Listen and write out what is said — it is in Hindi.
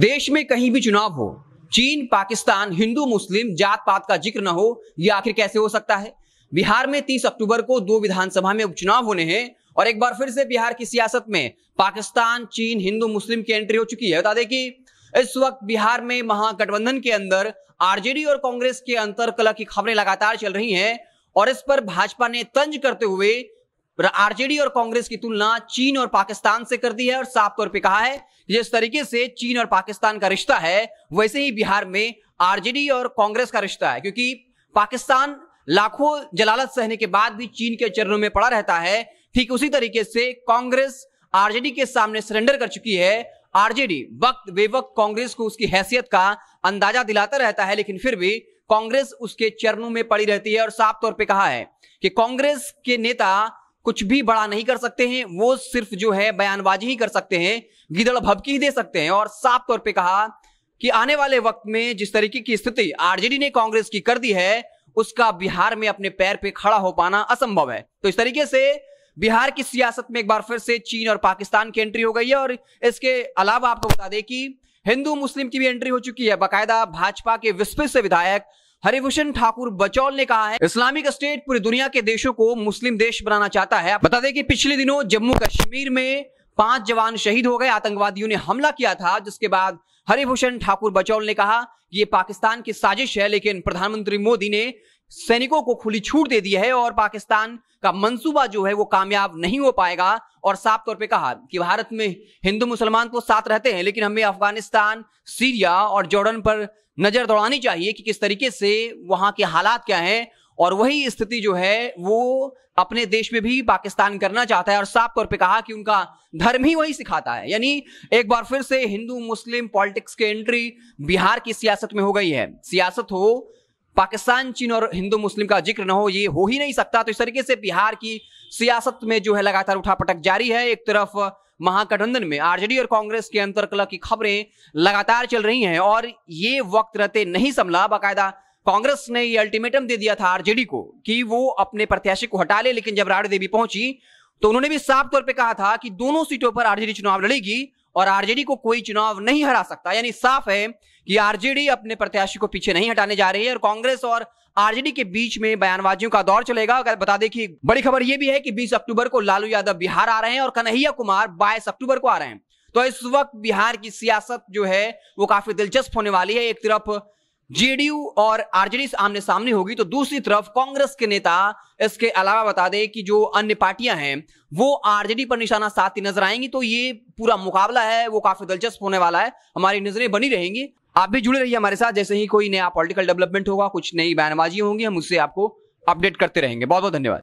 देश में कहीं भी चुनाव हो चीन पाकिस्तान हिंदू मुस्लिम जात पात का जिक्र न हो यह आखिर कैसे हो सकता है बिहार में 30 अक्टूबर को दो विधानसभा में उपचुनाव होने हैं और एक बार फिर से बिहार की सियासत में पाकिस्तान चीन हिंदू मुस्लिम की एंट्री हो चुकी है बता दें कि इस वक्त बिहार में महागठबंधन के अंदर आरजेडी और कांग्रेस के अंतर कलह की खबरें लगातार चल रही हैं और इस पर भाजपा ने तंज करते हुए आरजेडी और कांग्रेस की तुलना चीन और पाकिस्तान से कर दी है और साफ तौर पर कहा है कि जिस तरीके से चीन और पाकिस्तान का रिश्ता है वैसे ही बिहार में आरजेडी और कांग्रेस का रिश्ता है क्योंकि पाकिस्तान लाखों जलालत सहने के बाद भी चीन के चरणों में पड़ा रहता है ठीक उसी तरीके से कांग्रेस आरजेडी के सामने सरेंडर कर चुकी है आरजेडी वक्त बेवक्त कांग्रेस को उसकी हैसियत का अंदाजा दिलाता रहता है लेकिन फिर भी कांग्रेस उसके चरणों में पड़ी रहती है और साफ तौर पे कहा है कि कांग्रेस के नेता कुछ भी बड़ा नहीं कर सकते हैं वो सिर्फ जो है बयानबाजी ही कर सकते हैं गिदड़ भबकी ही दे सकते हैं और साफ तौर पर कहा कि आने वाले वक्त में जिस तरीके की स्थिति आरजेडी ने कांग्रेस की कर दी है उसका बिहार में अपने पैर पे खड़ा हो पाना असंभव है तो इस तरीके से बिहार की सियासत में एक बार फिर से चीन और पाकिस्तान की एंट्री हो गई है और इसके अलावा आपको बता दें कि हिंदू मुस्लिम की भी एंट्री हो चुकी है बाकायदा भाजपा के विस्तृत से विधायक हरिभूषण ठाकुर बचौल ने कहा है इस्लामिक स्टेट पूरी दुनिया के देशों को मुस्लिम देश बनाना चाहता है बता दें कि पिछले दिनों जम्मू कश्मीर में पांच जवान शहीद हो गए आतंकवादियों ने हमला किया था जिसके बाद हरिभूषण ठाकुर बचौल ने कहा कि ये पाकिस्तान की साजिश है लेकिन प्रधानमंत्री मोदी ने सैनिकों को खुली छूट दे दी है और पाकिस्तान का मंसूबा जो है वो कामयाब नहीं हो पाएगा और साफ तौर पे कहा कि भारत में हिंदू मुसलमान तो साथ रहते हैं लेकिन हमें अफगानिस्तान सीरिया और जॉर्डन पर नजर दौड़ानी चाहिए कि किस तरीके से वहां के हालात क्या हैं और वही स्थिति जो है वो अपने देश में भी पाकिस्तान करना चाहता है और साफ तौर पे कहा कि उनका धर्म ही वही सिखाता है यानी एक बार फिर से हिंदू मुस्लिम पॉलिटिक्स की एंट्री बिहार की सियासत में हो गई है सियासत हो पाकिस्तान चीन और हिंदू मुस्लिम का जिक्र न हो ये हो ही नहीं सकता तो इस तरीके से बिहार की सियासत में जो है लगातार उठापटक जारी है एक तरफ महागठबंधन में आरजेडी और कांग्रेस के अंतर्कलह की खबरें लगातार चल रही हैं और ये वक्त रहते नहीं संभला बाकायदा कांग्रेस ने ये अल्टीमेटम दे दिया था आरजेडी को कि वो अपने प्रत्याशी को हटा ले लेकिन जब राड़ी देवी पहुंची तो उन्होंने भी साफ तौर पर कहा था कि दोनों सीटों पर आरजेडी चुनाव लड़ेगी और आरजेडी को कोई चुनाव नहीं हरा सकता यानी साफ है कि आरजेडी अपने प्रत्याशी को पीछे नहीं हटाने जा रही है और कांग्रेस और आरजेडी के बीच में बयानबाजियों का दौर चलेगा अगर बता दें कि बड़ी खबर यह भी है कि 20 अक्टूबर को लालू यादव बिहार आ रहे हैं और कन्हैया कुमार 22 अक्टूबर को आ रहे हैं तो इस वक्त बिहार की सियासत जो है वो काफी दिलचस्प होने वाली है एक तरफ जेडीयू और आरजेडी आमने सामने होगी तो दूसरी तरफ कांग्रेस के नेता इसके अलावा बता दें कि जो अन्य पार्टियां हैं वो आरजेडी पर निशाना साधती नजर आएंगी तो ये पूरा मुकाबला है वो काफी दिलचस्प होने वाला है हमारी नजरें बनी रहेंगी आप भी जुड़े रहिए हमारे साथ जैसे ही कोई नया पॉलिटिकल डेवलपमेंट होगा कुछ नई बयानबाजी होंगी हम उससे आपको अपडेट करते रहेंगे बहुत बहुत धन्यवाद